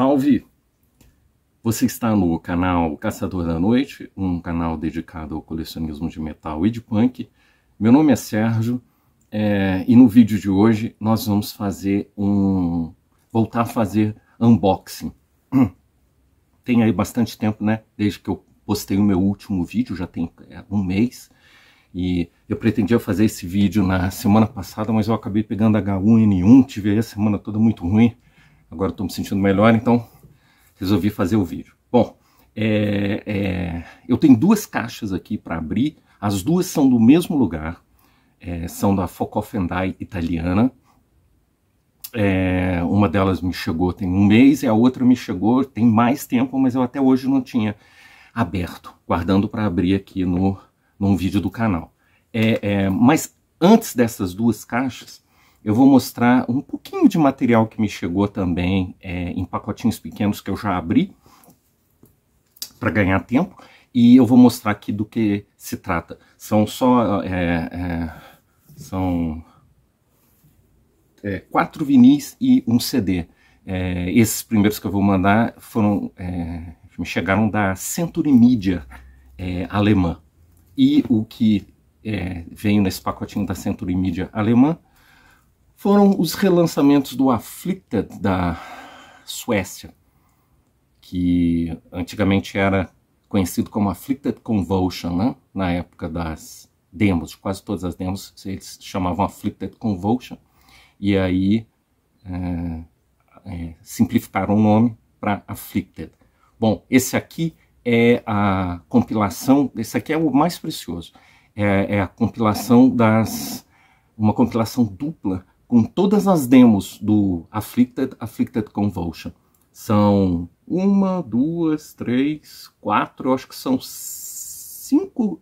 Salve! Você está no canal Caçador da Noite, um canal dedicado ao colecionismo de metal e de punk. Meu nome é Sérgio é, e no vídeo de hoje nós vamos fazer um. voltar a fazer unboxing. Tem aí bastante tempo, né? Desde que eu postei o meu último vídeo, já tem é, um mês. E eu pretendia fazer esse vídeo na semana passada, mas eu acabei pegando H1N1, tive aí a semana toda muito ruim. Agora estou me sentindo melhor, então resolvi fazer o vídeo. Bom, é, é, eu tenho duas caixas aqui para abrir. As duas são do mesmo lugar. É, são da Focofendai italiana. É, uma delas me chegou tem um mês e a outra me chegou tem mais tempo, mas eu até hoje não tinha aberto, guardando para abrir aqui no num vídeo do canal. É, é, mas antes dessas duas caixas, eu vou mostrar um pouquinho de material que me chegou também é, em pacotinhos pequenos que eu já abri para ganhar tempo. E eu vou mostrar aqui do que se trata. São só... É, é, são é, quatro vinis e um CD. É, esses primeiros que eu vou mandar foram... É, me chegaram da Century Media alemã. E o que é, veio nesse pacotinho da Century Media alemã foram os relançamentos do Afflicted da Suécia, que antigamente era conhecido como Afflicted Convulsion, né? na época das demos, quase todas as demos eles chamavam Afflicted Convulsion, e aí é, é, simplificaram o nome para Afflicted. Bom, esse aqui é a compilação, esse aqui é o mais precioso, é, é a compilação das, uma compilação dupla com todas as demos do Afflicted, Afflicted Convulsion. São uma, duas, três, quatro, acho que são cinco,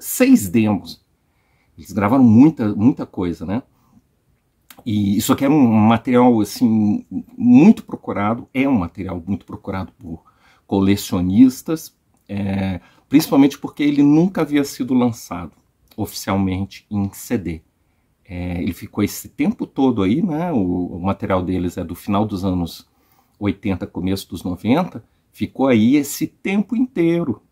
seis demos. Eles gravaram muita, muita coisa, né? E isso aqui é um material assim muito procurado, é um material muito procurado por colecionistas, é, principalmente porque ele nunca havia sido lançado oficialmente em CD. É, ele ficou esse tempo todo aí, né? O, o, material deles é do final dos anos 80, começo dos 90, ficou aí esse tempo inteiro.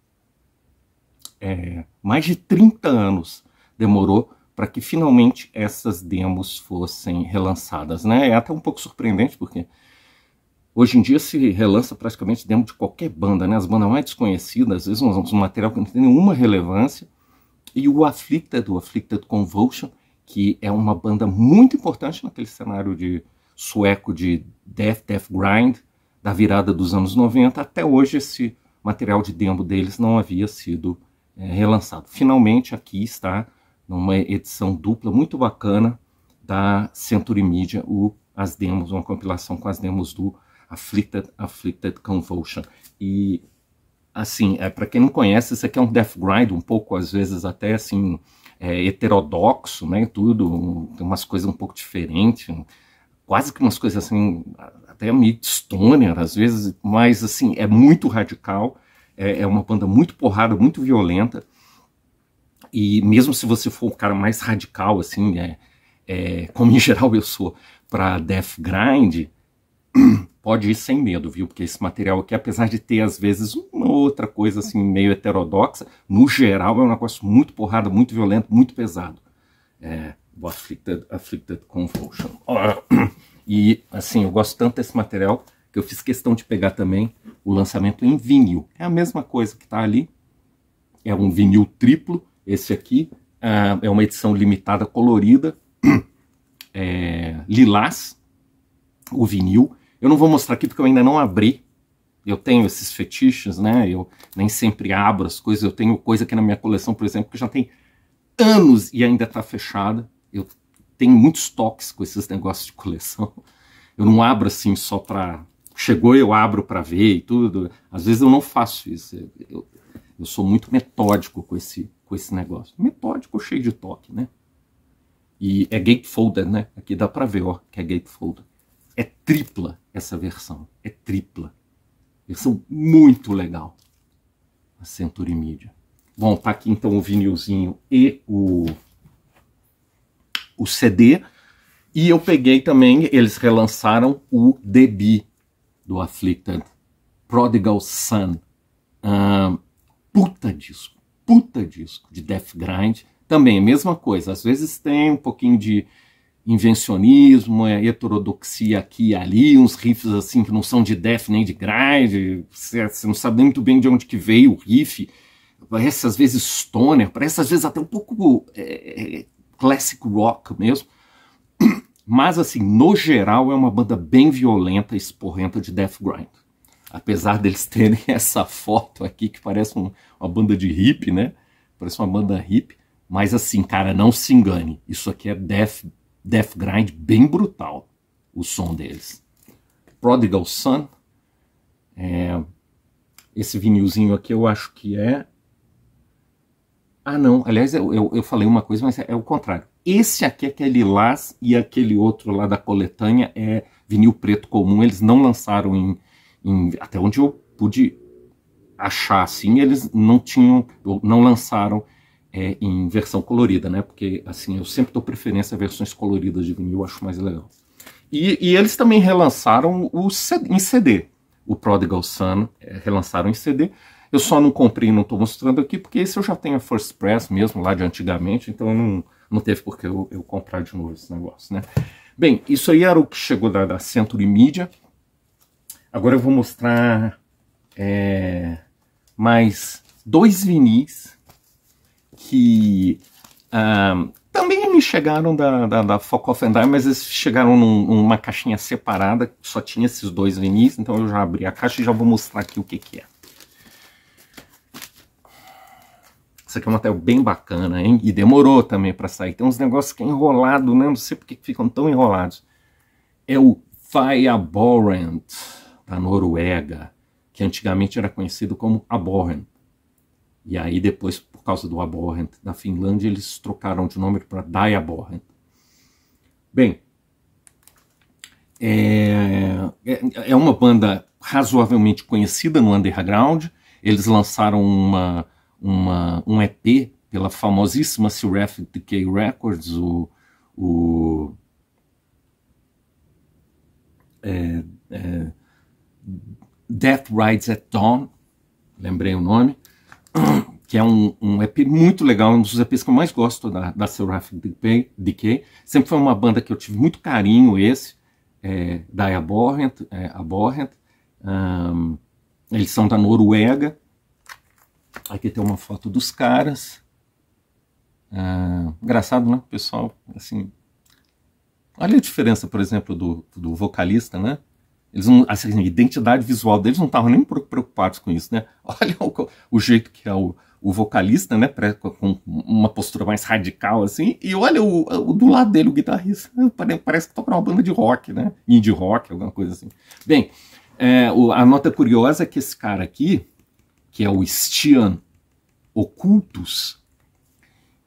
É, mais de 30 anos demorou para que finalmente essas demos fossem relançadas, né? É até um pouco surpreendente, porque Hoje em dia se relança praticamente demo de qualquer banda, né? As bandas mais desconhecidas, às vezes um, um material que não tem nenhuma relevância. E o Afflicted, o Afflicted Convulsion, que é uma banda muito importante naquele cenário de sueco de death, death grind da virada dos anos 90. Até hoje esse material de demo deles não havia sido é, relançado. Finalmente aqui está numa edição dupla muito bacana da Century Media, o, as demos, uma compilação com as demos do Afflicted, Afflicted Convulsion. E assim, é para quem não conhece, isso aqui é um death grind, um pouco às vezes até assim é, heterodoxo, né? Tudo tem umas coisas um pouco diferentes, quase que umas coisas assim, até meio stoner às vezes, mas assim, é muito radical, é, é uma banda muito porrada, muito violenta. E mesmo se você for o cara mais radical, assim, é, é como em geral eu sou, para Death Grind, pode ir sem medo, viu? Porque esse material aqui, apesar de ter às vezes uma outra coisa assim meio heterodoxa, no geral é um negócio muito porrada, muito violento, muito pesado. É, o Afflicted, Afflicted Convulsion. E assim, eu gosto tanto desse material que eu fiz questão de pegar também o lançamento em vinil. É a mesma coisa que está ali. É um vinil triplo, esse aqui. É, é uma edição limitada colorida, é, lilás, o vinil eu não vou mostrar aqui porque eu ainda não abri. Eu tenho esses fetiches, né? Eu nem sempre abro as coisas. Eu tenho coisa aqui na minha coleção, por exemplo, que já tem anos e ainda está fechada. Eu tenho muitos toques com esses negócios de coleção. Eu não abro assim só para chegou eu abro para ver e tudo. Às vezes eu não faço isso. Eu, eu sou muito metódico com esse com esse negócio. Metódico, cheio de toque, né? E é gatefolder, né? Aqui dá para ver, ó, que é gatefolder. É tripla essa versão. É tripla. Versão muito legal. A Century Media. Bom, tá aqui então o vinilzinho e o, o CD. E eu peguei também, eles relançaram o DB do Afflicted. Prodigal Son. puta disco. Puta disco de Death Grind. Também, mesma coisa. Às vezes tem um pouquinho de invencionismo, é heterodoxia aqui e ali, uns riffs assim que não são de death nem de grind, você, você não sabe nem muito bem de onde que veio o riff, parece às vezes stoner, parece às vezes até um pouco é, é classic rock mesmo, mas assim, no geral é uma banda bem violenta, esporrenta de death grind. Apesar deles terem essa foto aqui que parece um, uma banda de hip, né? Parece uma banda hip, mas assim, cara, não se engane, isso aqui é death death grind bem brutal o som deles. Prodigal Son, é, esse vinilzinho aqui eu acho que é. Ah, não, aliás, eu, eu, eu falei uma coisa, mas é, é, o contrário. Esse aqui é aquele Lás e aquele outro lá da coletânea é vinil preto comum. Eles não lançaram em. em até onde eu pude achar assim, eles não tinham, não lançaram é, em versão colorida, né? Porque assim eu sempre dou preferência a versões coloridas de vinil, eu acho mais legal. E, e eles também relançaram o CD, em CD, o Prodigal Son é, relançaram em CD. Eu só não comprei, não estou mostrando aqui, porque esse eu já tenho a First Press mesmo lá de antigamente, então não, não teve por que eu, eu, comprar de novo esse negócio, né? Bem, isso aí era o que chegou da, da Century Media. Agora eu vou mostrar é, mais dois vinis que também me chegaram da, da, da Folk mas eles chegaram num, numa caixinha separada, que só tinha esses dois vinis, então eu já abri a caixa e já vou mostrar aqui o que, que é. Isso aqui é um material bem bacana, hein? E demorou também para sair. Tem uns negócios que é enrolado, né? Não sei porque ficam tão enrolados. É o Fireborrent, da Noruega, que antigamente era conhecido como Aborrent. E aí depois, por causa do Abhorrent na Finlândia, eles trocaram de nome para Abhorrent. Bem, é, é, é uma banda razoavelmente conhecida no underground. Eles lançaram uma, uma, um EP pela famosíssima Seraph Decay Records, o, o é, é, Death Rides at Dawn, lembrei o nome, que é um, um EP muito legal, um dos EPs que eu mais gosto da, da Seraphic Decay. Sempre foi uma banda que eu tive muito carinho, esse, é, da Aborrent. É, Aborrent. Um, eles são da Noruega. Aqui tem uma foto dos caras. Uh, engraçado, né, pessoal? Assim, olha a diferença, por exemplo, do, do vocalista, né? Eles não, assim, a identidade visual deles não estavam nem preocupados com isso, né? Olha o, o jeito que é o, o vocalista, né? Pra, com uma postura mais radical, assim. E olha o, o do lado dele, o guitarrista. Parece que toca uma banda de rock, né? Indie rock, alguma coisa assim. Bem, é, a nota curiosa é que esse cara aqui, que é o Stian Ocultus,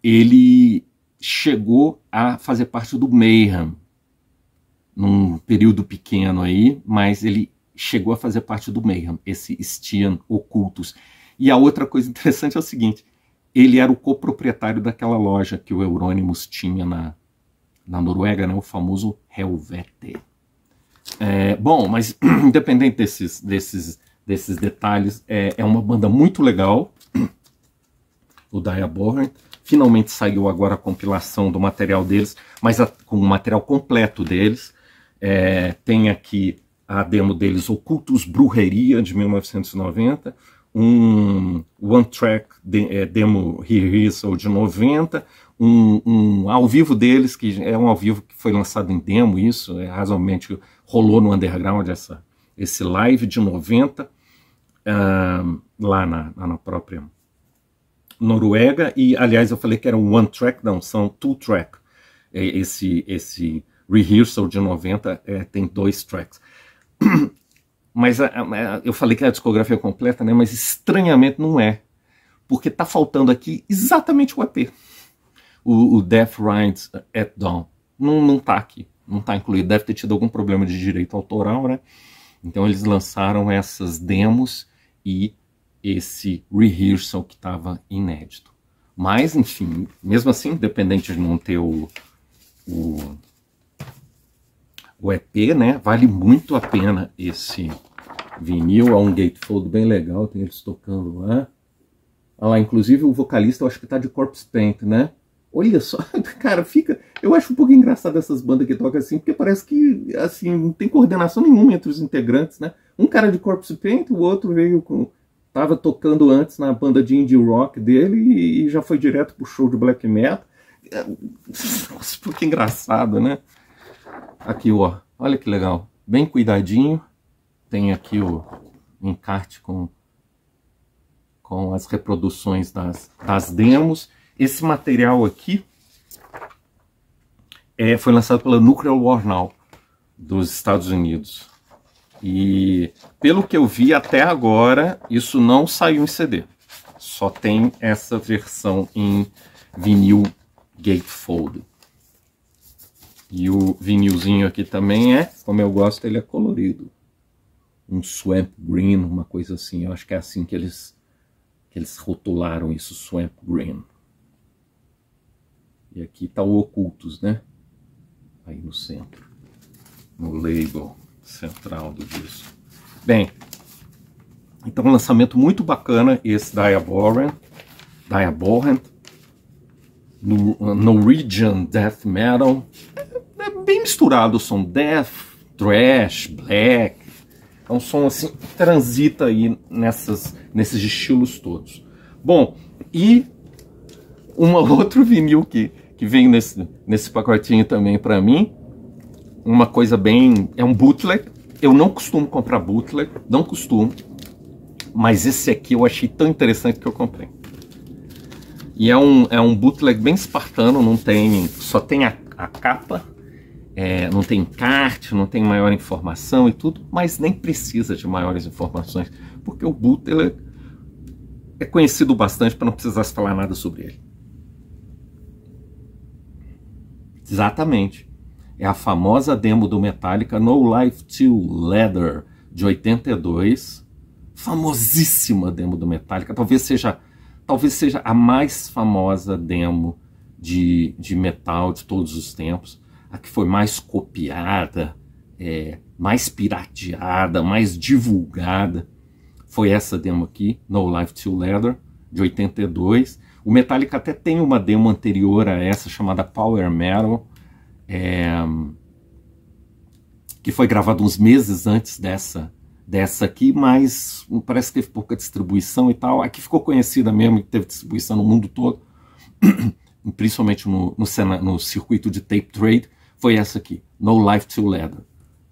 ele chegou a fazer parte do Mayhem, num período pequeno aí, mas ele chegou a fazer parte do Mayhem, esse Stian Ocultus. E a outra coisa interessante é o seguinte, ele era o coproprietário daquela loja que o Euronymous tinha na, na Noruega, né, o famoso Helvete. É, bom, mas independente desses, desses, desses detalhes, é, é uma banda muito legal, o Diaborn. Finalmente saiu agora a compilação do material deles, mas a, com o material completo deles. É, tem aqui a demo deles, Ocultos Brujeria, de 1990, um One Track de, é, Demo Rehearsal de 90, um, um, ao vivo deles, que é um ao vivo que foi lançado em demo, isso é, razoavelmente rolou no underground essa, esse live de 90, uh, ah, lá na, na própria Noruega, e aliás eu falei que era um One Track, não, são Two Track, é, esse, esse Rehearsal de 90 é, tem dois tracks. Mas a, é, a, é, eu falei que a discografia é completa, né? Mas estranhamente não é. Porque tá faltando aqui exatamente o EP. O, o Death Rides at Dawn. Não, não tá aqui. Não tá incluído. Deve ter tido algum problema de direito autoral, né? Então eles lançaram essas demos e esse rehearsal que estava inédito. Mas, enfim, mesmo assim, independente de não ter o, o o EP, né? Vale muito a pena esse vinil. É um gatefold bem legal, tem eles tocando lá. Olha ah lá, inclusive o vocalista, eu acho que tá de corpse paint, né? Olha só, cara, fica. Eu acho um pouco engraçado essas bandas que tocam assim, porque parece que assim não tem coordenação nenhuma entre os integrantes, né? Um cara de corpse paint, o outro veio com tava tocando antes na banda de indie rock dele e, já foi direto pro show de black metal. Nossa, um pouco engraçado, né? Aqui, ó. Olha que legal. Bem cuidadinho. Tem aqui o encarte com, com as reproduções das, das demos. Esse material aqui é, foi lançado pela Nuclear War Now dos Estados Unidos. E pelo que eu vi até agora, isso não saiu em CD. Só tem essa versão em vinil gatefold. E o vinilzinho aqui também é, como eu gosto, ele é colorido. Um swamp green, uma coisa assim. Eu acho que é assim que eles, que eles rotularam isso, swamp green. E aqui tá o Ocultos, né? Aí no centro. No label central do disco. Bem, então um lançamento muito bacana esse Diaborant. Diaborant. Norwegian Death Metal. É, é bem misturado o som death, thrash, black. É um som assim que transita aí nessas, nesses estilos todos. Bom, e um outro vinil que, que vem nesse, nesse pacotinho também para mim. Uma coisa bem... é um bootleg. Eu não costumo comprar bootleg, não costumo. Mas esse aqui eu achei tão interessante que eu comprei. E é um, é um bootleg bem espartano, não tem, só tem a, a capa, é, não tem encarte, não tem maior informação e tudo, mas nem precisa de maiores informações, porque o bootleg é conhecido bastante para não precisar se falar nada sobre ele. Exatamente. É a famosa demo do Metallica No Life to Leather de 82. Famosíssima demo do Metallica. Talvez seja talvez seja a mais famosa demo de, de metal de todos os tempos, a que foi mais copiada, é, mais pirateada, mais divulgada, foi essa demo aqui, No Life to Leather, de 82. O Metallica até tem uma demo anterior a essa, chamada Power Metal, é, que foi gravada uns meses antes dessa dessa aqui, mas parece que teve pouca distribuição e tal. Aqui ficou conhecida mesmo, que teve distribuição no mundo todo, principalmente no, no, cena, no, circuito de tape trade, foi essa aqui, No Life to Leather.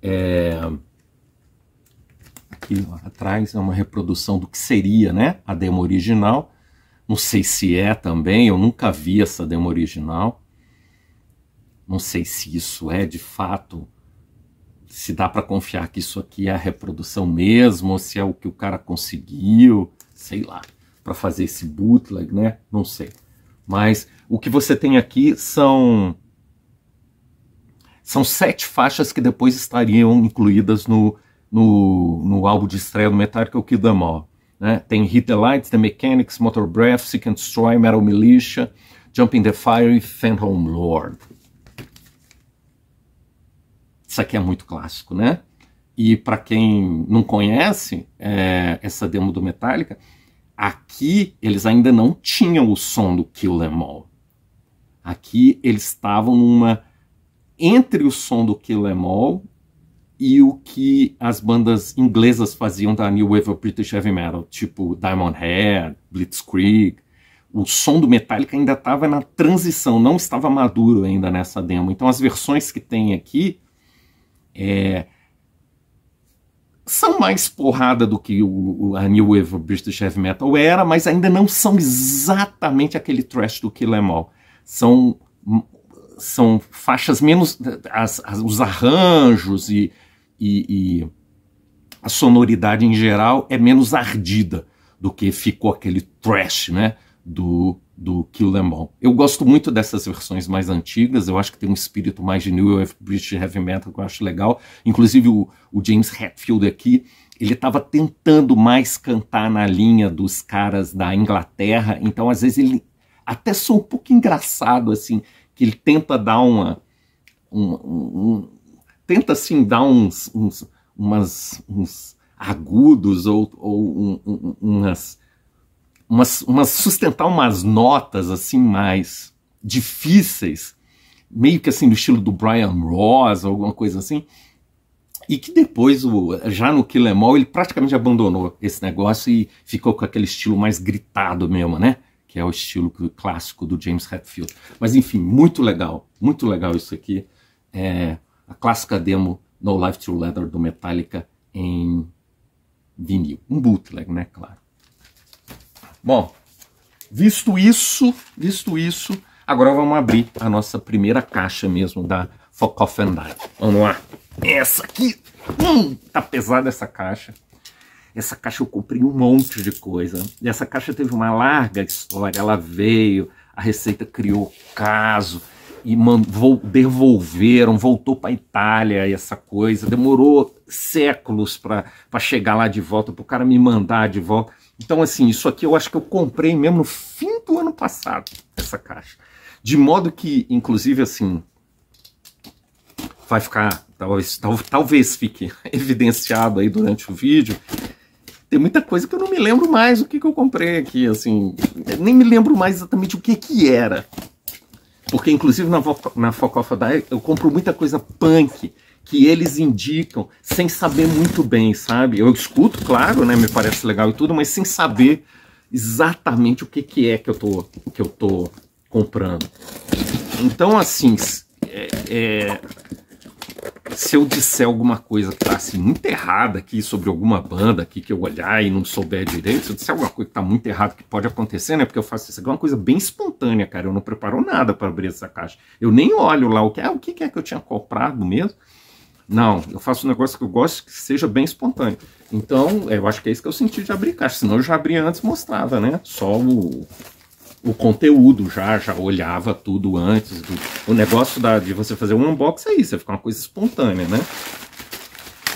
É... Aqui ó, atrás é uma reprodução do que seria né, a demo original. Não sei se é também, eu nunca vi essa demo original. Não sei se isso é de fato se dá para confiar que isso aqui é a reprodução mesmo, ou se é o que o cara conseguiu, sei lá, para fazer esse bootleg, né? Não sei. Mas o que você tem aqui são são sete faixas que depois estariam incluídas no, no, no álbum de estreia do Metallica, Kill Them All. Né? Tem Hit the Lights, The Mechanics, Motor Breath, Seek and Destroy, Metal Militia, Jumping the Fire e Phantom Lord. Isso aqui é muito clássico, né? E para quem não conhece é, essa demo do Metallica, aqui eles ainda não tinham o som do Kill Em All. Aqui eles estavam numa entre o som do Kill Em All e o que as bandas inglesas faziam da New Wave of British Heavy Metal, tipo Diamond Head, Blitzkrieg. O som do Metallica ainda estava na transição, não estava maduro ainda nessa demo. Então as versões que tem aqui é, são mais porrada do que o, a New Wave British Heavy Metal era, mas ainda não são exatamente aquele trash do Kill Em All. São, são faixas menos... As, as, os arranjos e, e, e a sonoridade em geral é menos ardida do que ficou aquele trash né, do do Kill Eu gosto muito dessas versões mais antigas, eu acho que tem um espírito mais de New Wave British Heavy Metal que eu acho legal. Inclusive o, o James Hetfield aqui, ele estava tentando mais cantar na linha dos caras da Inglaterra, então às vezes ele até sou um pouco engraçado assim, que ele tenta dar uma... Um, um, tenta assim dar uns, uns, umas, uns agudos ou, ou um, umas umas, umas, sustentar umas notas assim mais difíceis, meio que assim do estilo do Brian Ross, alguma coisa assim, e que depois, o, já no Killemall, ele praticamente abandonou esse negócio e ficou com aquele estilo mais gritado mesmo, né? Que é o estilo clássico do James Hetfield. Mas enfim, muito legal, muito legal isso aqui. É a clássica demo No Life Through Leather do Metallica em vinil. Um bootleg, né? Claro. Bom, visto isso, visto isso, agora vamos abrir a nossa primeira caixa mesmo da Focofendai. Vamos lá. Essa aqui, hum, tá pesada essa caixa. Essa caixa eu comprei um monte de coisa. E essa caixa teve uma larga história. Ela veio, a Receita criou caso e devolveram, voltou para a Itália essa coisa. Demorou séculos para chegar lá de volta, para o cara me mandar de volta. Então, assim, isso aqui eu acho que eu comprei mesmo no fim do ano passado, essa caixa. De modo que, inclusive, assim, vai ficar, talvez, tal, talvez fique evidenciado aí durante o vídeo. Tem muita coisa que eu não me lembro mais o que, que eu comprei aqui, assim, nem me lembro mais exatamente o que que era. Porque, inclusive, na, na Focofa da eu compro muita coisa punk que eles indicam sem saber muito bem, sabe? Eu escuto, claro, né? Me parece legal e tudo, mas sem saber exatamente o que, que é que eu tô que eu tô comprando. Então, assim, é, é, se eu disser alguma coisa que tá assim, muito errada aqui sobre alguma banda aqui que eu olhar e não souber direito, se eu disser alguma coisa que tá muito errada que pode acontecer, né? Porque eu faço isso aqui é uma coisa bem espontânea, cara. Eu não preparo nada para abrir essa caixa. Eu nem olho lá o que é, o que é que eu tinha comprado mesmo. Não, eu faço um negócio que eu gosto que seja bem espontâneo. Então, eu acho que é isso que eu senti de abrir caixa. Senão eu já abria antes e mostrava, né? Só o, o conteúdo já, já olhava tudo antes. Do, o negócio da, de você fazer um unboxing é isso, é ficar uma coisa espontânea, né?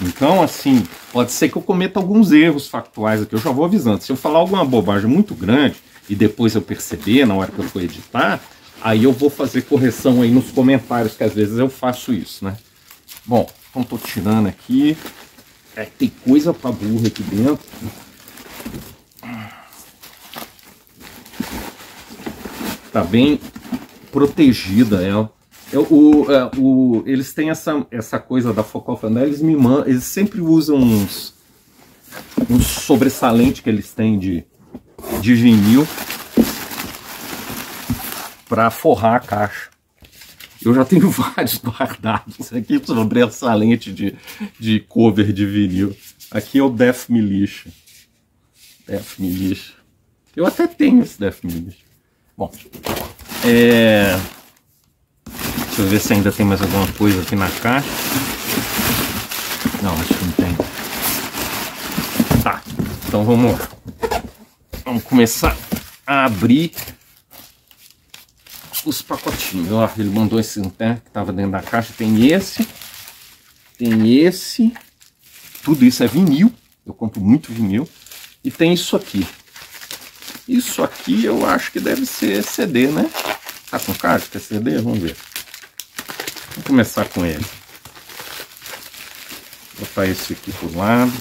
Então, assim, pode ser que eu cometa alguns erros factuais aqui, eu já vou avisando. Se eu falar alguma bobagem muito grande e depois eu perceber na hora que eu for editar, aí eu vou fazer correção aí nos comentários, que às vezes eu faço isso, né? Bom, então tô tirando aqui. É, tem coisa pra burra aqui dentro. Tá bem protegida ela. É, o, é, o, eles têm essa, essa coisa da focofa, né? eles me mandam, eles sempre usam uns, uns sobressalente que eles têm de, de vinil para forrar a caixa. Eu já tenho vários guardados aqui sobre essa lente de, de cover de vinil. Aqui é o Death Militia. Death Militia. Eu até tenho esse Death Militia. Bom, é... Deixa eu ver se ainda tem mais alguma coisa aqui na caixa. Não, acho que não tem. Tá, então vamos, vamos começar a abrir os pacotinhos. Ó, ele mandou esse né, que estava dentro da caixa. Tem esse, tem esse. Tudo isso é vinil. Eu compro muito vinil. E tem isso aqui. Isso aqui eu acho que deve ser CD, né? Tá com caixa? quer CD? Vamos ver. Vamos começar com ele. Vou botar esse aqui pro lado.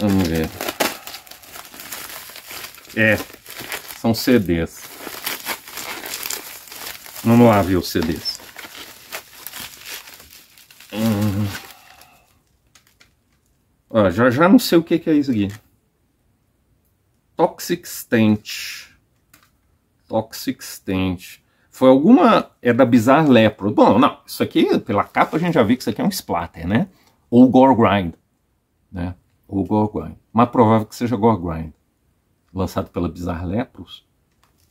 Vamos ver. É, são CDs. Vamos lá ver os CDs. Hum. Ah, já já não sei o que, que é isso aqui. Toxic Stent. Toxic Stent. Foi alguma... É da Bizarre Lepro. Bom, não. Isso aqui, pela capa, a gente já viu que isso aqui é um splatter, né? Ou Gore Grind. Né? Ou Gore Grind. Mais provável que seja Gore Grind lançado pela Bizarre Lepros,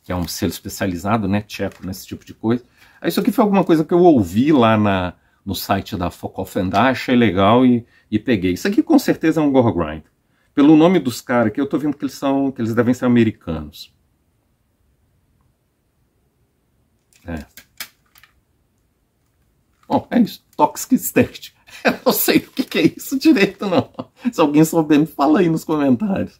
que é um selo especializado, né, tcheco nesse né, tipo de coisa. Ah, isso aqui foi alguma coisa que eu ouvi lá na, no site da Focofendar, achei legal e, e peguei. Isso aqui com certeza é um gore grind. Pelo nome dos caras que eu tô vendo que eles são, que eles devem ser americanos. É. Bom, é isso. Toxic State. Eu não sei o que é isso direito, não. Se alguém souber, me fala aí nos comentários.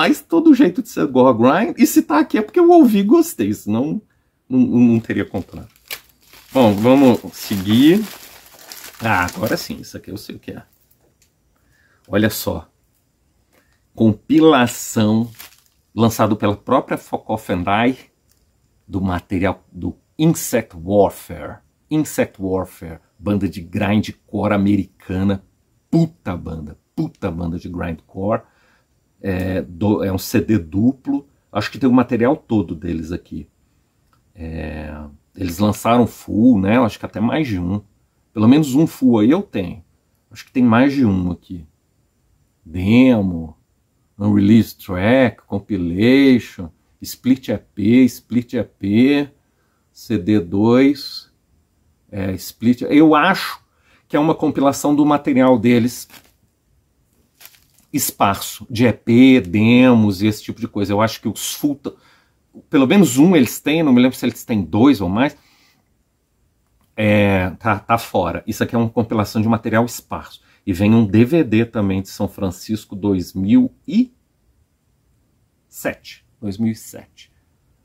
Mas todo jeito de ser Gore Grind. E se tá aqui é porque eu ouvi e gostei, senão não, não teria comprado. Bom, vamos seguir. Ah, agora sim, isso aqui eu sei o que é. Olha só. Compilação lançado pela própria Focoffenrai do material do Insect Warfare. Insect Warfare, banda de grindcore americana. Puta banda, puta banda de grindcore é, do, é um CD duplo. Acho que tem o material todo deles aqui. É, eles lançaram full, né? acho que até mais de um. Pelo menos um full aí eu tenho. Acho que tem mais de um aqui. Demo, unreleased track, compilation, split EP, split EP, CD2, é, split. Eu acho que é uma compilação do material deles esparso de EP, demos e esse tipo de coisa. Eu acho que os Futa, pelo menos um eles têm, não me lembro se eles têm dois ou mais, é, tá, tá fora. Isso aqui é uma compilação de material esparso. E vem um DVD também de São Francisco 2007. 2007.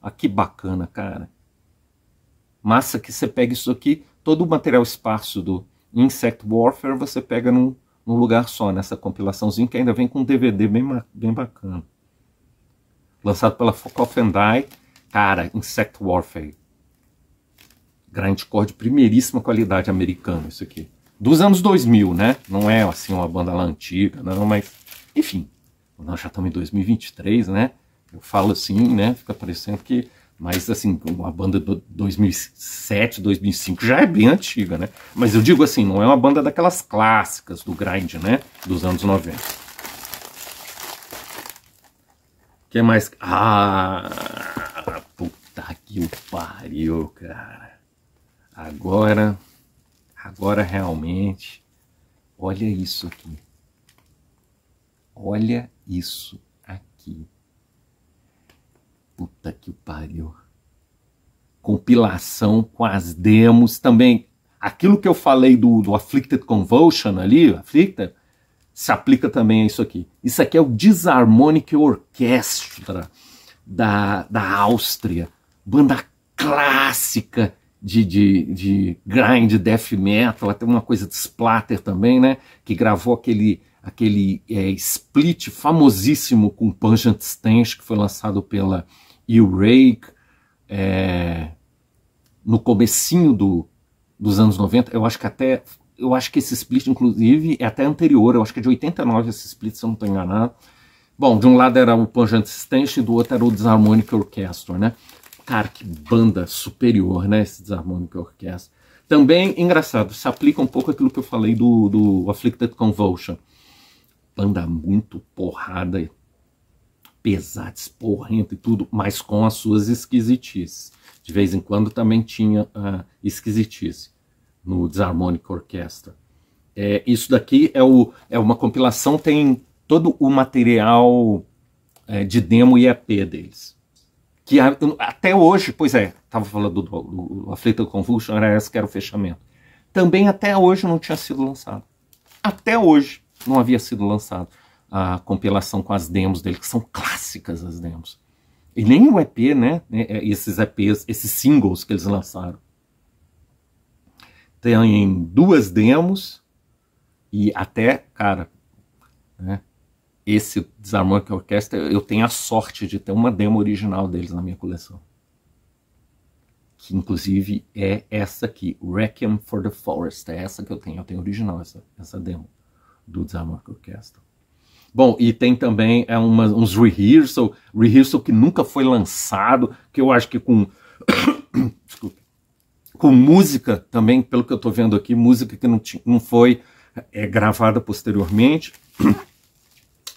Ah, que bacana, cara. Massa que você pega isso aqui, todo o material esparso do Insect Warfare, você pega num num lugar só, nessa compilaçãozinha que ainda vem com um DVD bem, bem bacana. Lançado pela Focofendai, cara, Insect Warfare. grande cor de primeiríssima qualidade americana, isso aqui. Dos anos 2000, né? Não é assim uma banda lá antiga, não, mas enfim. Nós já estamos em 2023, né? Eu falo assim, né? Fica parecendo que mas, assim, uma banda de 2007, 2005 já é bem antiga, né? Mas eu digo assim, não é uma banda daquelas clássicas do grind, né? Dos anos 90. que mais? Ah, puta que o pariu, cara. Agora, agora realmente, olha isso aqui. Olha isso aqui. Puta que pariu. Compilação com as demos também. Aquilo que eu falei do, do Afflicted Convulsion ali, Afflicted, se aplica também a isso aqui. Isso aqui é o Disharmonic Orchestra da, da Áustria, banda clássica de, de, de grind, death metal, até uma coisa de splatter também, né? Que gravou aquele aquele é, split famosíssimo com Pungent Stench, que foi lançado pela E-Rake é, no comecinho do, dos anos 90. Eu acho que até eu acho que esse split, inclusive, é até anterior, eu acho que é de 89 esse split, se eu não estou enganado. Bom, de um lado era o Pungent Stench e do outro era o Disharmonic Orchestra, né? Cara, que banda superior, né? Esse Disharmonic Orchestra. Também, engraçado, se aplica um pouco aquilo que eu falei do, do Afflicted Convulsion banda muito porrada, pesada, esporrenta e tudo, mas com as suas esquisitices. De vez em quando também tinha uh, esquisitice no Disharmonic Orquestra. É, isso daqui é, o, é uma compilação, tem todo o material é, de demo e EP deles. Que até hoje, pois é, estava falando do, do, do Afflicted Convulsion, era esse que era o fechamento. Também até hoje não tinha sido lançado. Até hoje não havia sido lançado a compilação com as demos dele, que são clássicas as demos. E nem o EP, né? É, é, esses EPs, esses singles que eles lançaram. Tem duas demos e até, cara, né? esse Desarmônica Orquestra, eu tenho a sorte de ter uma demo original deles na minha coleção. Que inclusive é essa aqui, Requiem for the Forest. É essa que eu tenho, eu tenho original essa, essa demo do Zamork Orchestra. Bom, e tem também é, uma, uns rehearsal, rehearsal que nunca foi lançado, que eu acho que com Desculpa. com música também, pelo que eu estou vendo aqui, música que não, não foi é, gravada posteriormente.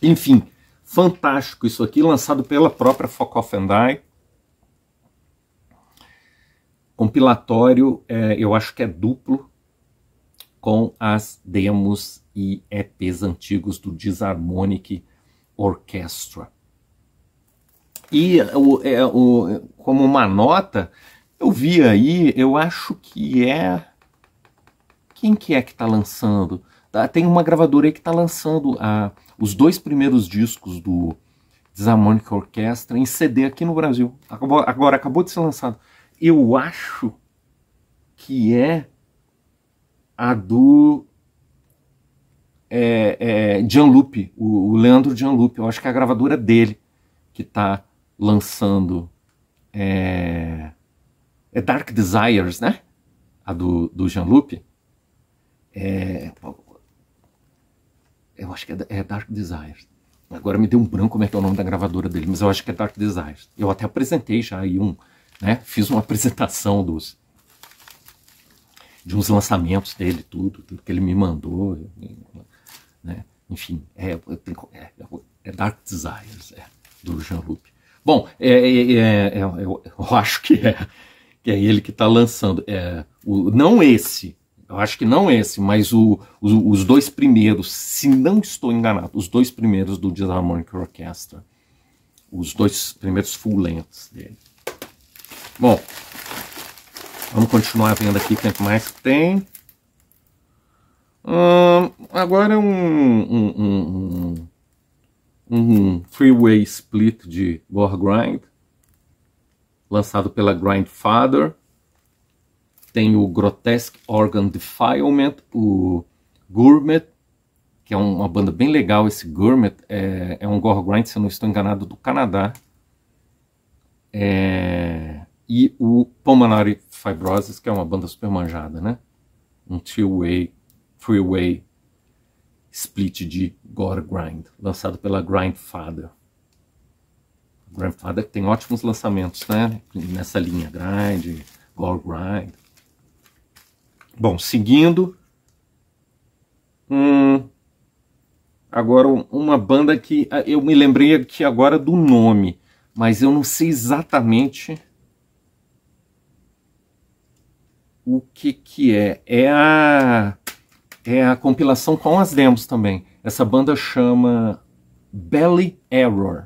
Enfim, fantástico isso aqui, lançado pela própria Focoffendai. Compilatório, é, eu acho que é duplo, com as demos e EPs antigos do Disharmonic Orchestra. E o, é, o, como uma nota, eu vi aí, eu acho que é... Quem que é que está lançando? Ah, tem uma gravadora aí que está lançando a, ah, os dois primeiros discos do Disharmonic Orchestra em CD aqui no Brasil. Acabou, agora, acabou de ser lançado. Eu acho que é a do é, é, o, o Leandro Gianlupe, Eu acho que é a gravadora dele que está lançando. É, é, Dark Desires, né? A do, do É, eu acho que é, é Dark Desires. Agora me deu um branco como é que é o nome da gravadora dele, mas eu acho que é Dark Desires. Eu até apresentei já aí um, né? Fiz uma apresentação dos, de uns lançamentos dele, tudo, tudo que ele me mandou, né? Enfim, é, é, é Dark Desires, é, do Jean Lup. Bom, é, é, é, é, eu, eu, acho que é, que é ele que está lançando. É, o, não esse, eu acho que não esse, mas o, o, os dois primeiros, se não estou enganado, os dois primeiros do Disharmonic Orchestra. Os dois primeiros full lengths dele. Bom, Vamos continuar vendo aqui o que mais tem. Hum, agora é um, um, um, um three-way split de Gore Grind, lançado pela Grindfather. Tem o Grotesque Organ Defilement, o Gourmet, que é uma banda bem legal. Esse Gourmet é, é um Gore Grind, se eu não estou enganado, do Canadá. É, e o Pulmonary Fibrosis, que é uma banda super manjada, né? Um two-way, three-way split de Gore Grind, lançado pela Grindfather. Grindfather tem ótimos lançamentos, né? Nessa linha grind, Gore Grind. Bom, seguindo. Hum, agora, uma banda que ah, eu me lembrei aqui agora do nome, mas eu não sei exatamente o que que é? É a, é a compilação com as demos também. Essa banda chama Belly Error.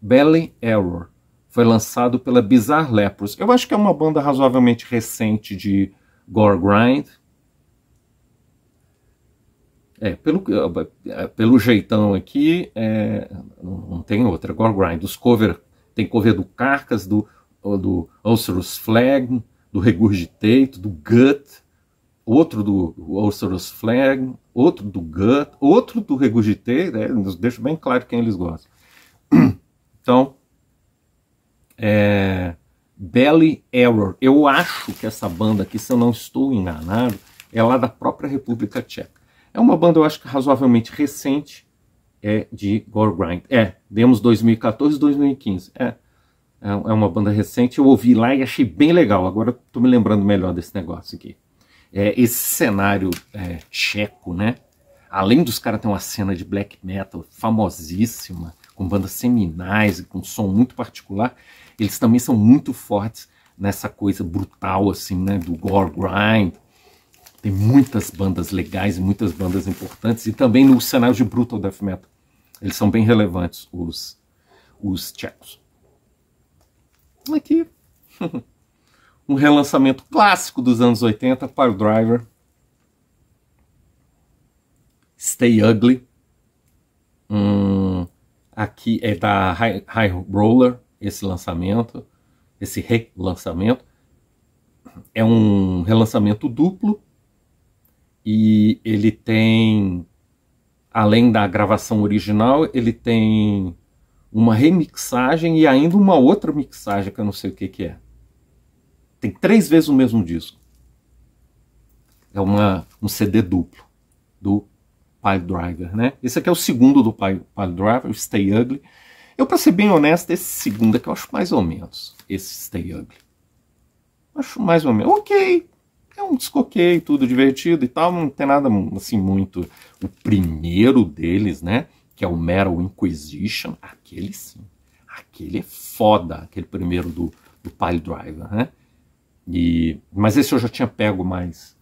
Belly Error. Foi lançado pela Bizarre Lepros. Eu acho que é uma banda razoavelmente recente de gore grind. É, pelo, é, pelo jeitão aqui, é, não tem outra. Gore grind. Os cover, tem cover do Carcas, do, do Ulcerous Flag, do regurgiteito, do gut, outro do Orsorus Flag, outro do gut, outro do regurgiteito, né? nos deixa bem claro quem eles gostam. Então, é, Belly Error. Eu acho que essa banda aqui, se eu não estou enganado, é lá da própria República Tcheca. É uma banda, eu acho que razoavelmente recente, é de Gore Grind. É, demos 2014 2015. É, é, é uma banda recente, eu ouvi lá e achei bem legal. Agora estou me lembrando melhor desse negócio aqui. É, esse cenário é, tcheco, né? Além dos caras ter uma cena de black metal famosíssima, com bandas seminais e com som muito particular, eles também são muito fortes nessa coisa brutal, assim, né? Do gore grind. Tem muitas bandas legais, muitas bandas importantes, e também no cenário de brutal death metal. Eles são bem relevantes, os, os tchecos. Aqui. É é? um relançamento clássico dos anos 80 para o Driver. Stay Ugly. Hum, aqui é da High, High Roller, esse lançamento, esse relançamento. É um relançamento duplo e ele tem, além da gravação original, ele tem uma remixagem e ainda uma outra mixagem que eu não sei o que, que é. Tem três vezes o mesmo disco. É uma, um CD duplo do Pile Driver, né? Esse aqui é o segundo do Pile, Pile Driver, Stay Ugly. Eu, para ser bem honesto, esse segundo aqui eu acho mais ou menos, esse Stay Ugly. Acho mais ou menos, ok, é um disco ok, tudo divertido e tal, não tem nada assim muito... O primeiro deles, né? que é o Metal Inquisition, aquele sim, aquele é foda, aquele primeiro do, do Pile Driver, né? E, mas esse eu já tinha pego mais.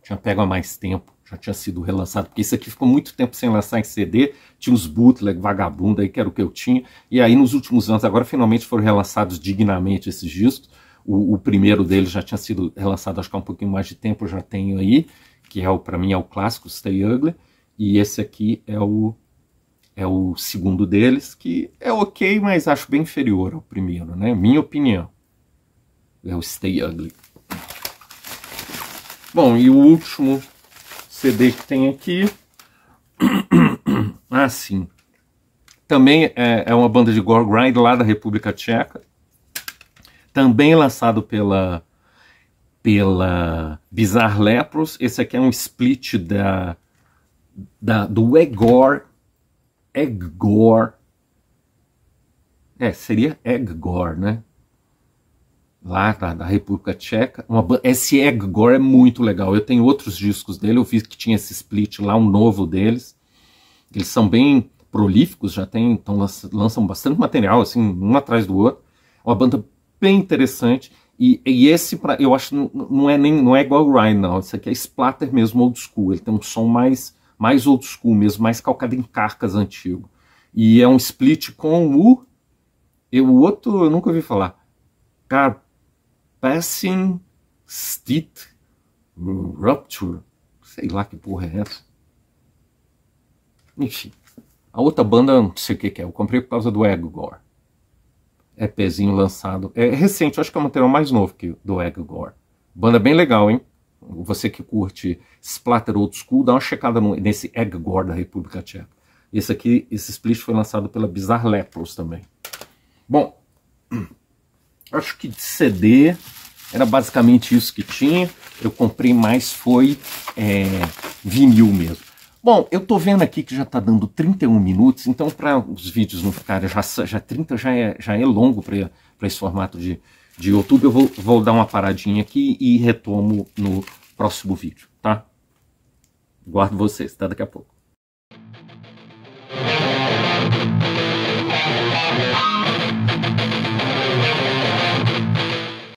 Tinha pego há mais tempo, já tinha sido relançado, porque esse aqui ficou muito tempo sem lançar em CD, tinha uns bootleg vagabundo aí, que era o que eu tinha, e aí nos últimos anos, agora finalmente foram relançados dignamente esses discos. O, o primeiro deles já tinha sido relançado, acho que há um pouquinho mais de tempo, eu já tenho aí, que é o para mim é o clássico Stay Ugly. E esse aqui é o é o segundo deles, que é ok, mas acho bem inferior ao primeiro, né? Minha opinião. É o Stay Ugly. Bom, e o último CD que tem aqui. ah, sim. Também é, é uma banda de gore grind lá da República Tcheca. Também lançado pela, pela Bizarre Lepros. Esse aqui é um split da da, do Egor, Egor, é, seria Egor, né? Lá da, da República Tcheca. Uma, esse Egor é muito legal. Eu tenho outros discos dele, eu vi que tinha esse split lá, um novo deles. Eles são bem prolíficos, já tem, então lançam, lançam bastante material, assim, um atrás do outro. É uma banda bem interessante. E, e, esse, pra, eu acho, não, não é nem não é igual o Ryan, não. Isso aqui é splatter mesmo, old school. Ele tem um som mais mais old school mesmo, mais calcado em carcas antigo. E é um split com o. o outro eu nunca ouvi falar. Carpassing Passing Steet Rupture. Sei lá que porra é essa. Enfim. A outra banda, não sei o que, que é. Eu comprei por causa do é pezinho lançado. É recente, acho que é o material mais novo que do Egogore. Banda bem legal, hein? você que curte Splatter Old School, dá uma checada no, nesse Egg Gore da República Tcheca. Esse aqui, esse split foi lançado pela Bizarre Lepros também. Bom, acho que de CD era basicamente isso que tinha. Eu comprei mais foi é, vinil mesmo. Bom, eu tô vendo aqui que já tá dando 31 minutos, então para os vídeos não ficarem já, já 30 já é, já é longo para esse formato de, de YouTube. Eu vou, vou dar uma paradinha aqui e retomo no próximo vídeo, tá? Guardo vocês, até daqui a pouco.